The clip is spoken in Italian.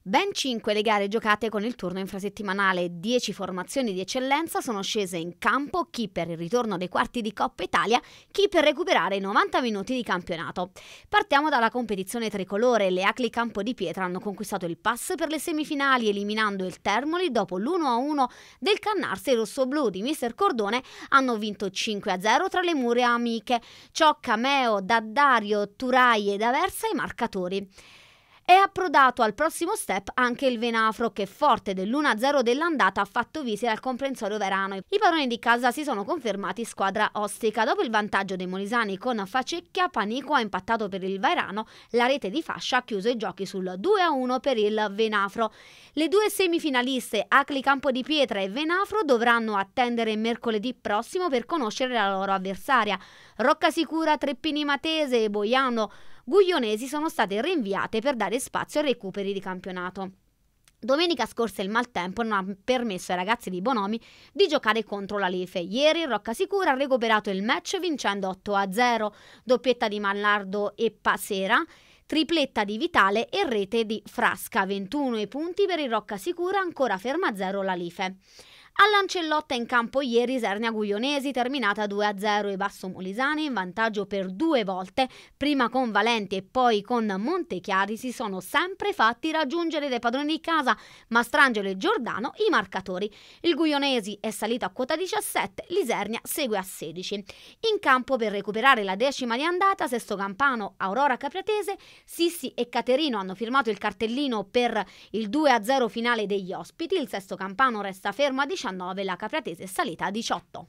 Ben 5 le gare giocate con il turno infrasettimanale, 10 formazioni di eccellenza sono scese in campo, chi per il ritorno dei quarti di Coppa Italia, chi per recuperare i 90 minuti di campionato. Partiamo dalla competizione tricolore, le Acli Campo di Pietra hanno conquistato il pass per le semifinali eliminando il Termoli dopo l'1-1 del Cannarsi rosso-blu di Mister Cordone hanno vinto 5-0 tra le mura amiche, Ciocca, Meo, Daddario, Turai ed Aversa i marcatori. È approdato al prossimo step anche il Venafro che forte dell'1-0 dell'andata ha fatto visita al comprensorio Verano. I padroni di casa si sono confermati squadra ostica. Dopo il vantaggio dei Molisani con Facecchia, Panico ha impattato per il Verano, la rete di fascia ha chiuso i giochi sul 2-1 per il Venafro. Le due semifinaliste Acli Campo di Pietra e Venafro dovranno attendere mercoledì prossimo per conoscere la loro avversaria. Roccasicura, Treppini Matese e Boiano guglionesi sono state rinviate per dare spazio ai recuperi di campionato. Domenica scorsa il maltempo non ha permesso ai ragazzi di Bonomi di giocare contro la Lefe. Ieri Rocca Sicura ha recuperato il match vincendo 8-0, doppietta di Mallardo e Pasera, tripletta di Vitale e rete di Frasca, 21 punti per il Rocca Sicura, ancora ferma 0 la Lefe. Lancellotta in campo ieri Sernia Guglionesi terminata 2-0 e Basso Molisani in vantaggio per due volte, prima con Valenti e poi con Montechiari si sono sempre fatti raggiungere dai padroni di casa, Mastrangelo e Giordano i marcatori. Il Guglionesi è salito a quota 17, l'Isernia segue a 16. In campo per recuperare la decima di andata, Sesto Campano, Aurora Capriatese, Sissi e Caterino hanno firmato il cartellino per il 2-0 finale degli ospiti, il Sesto Campano resta fermo a 18. 19, la Capratese è salita a 18.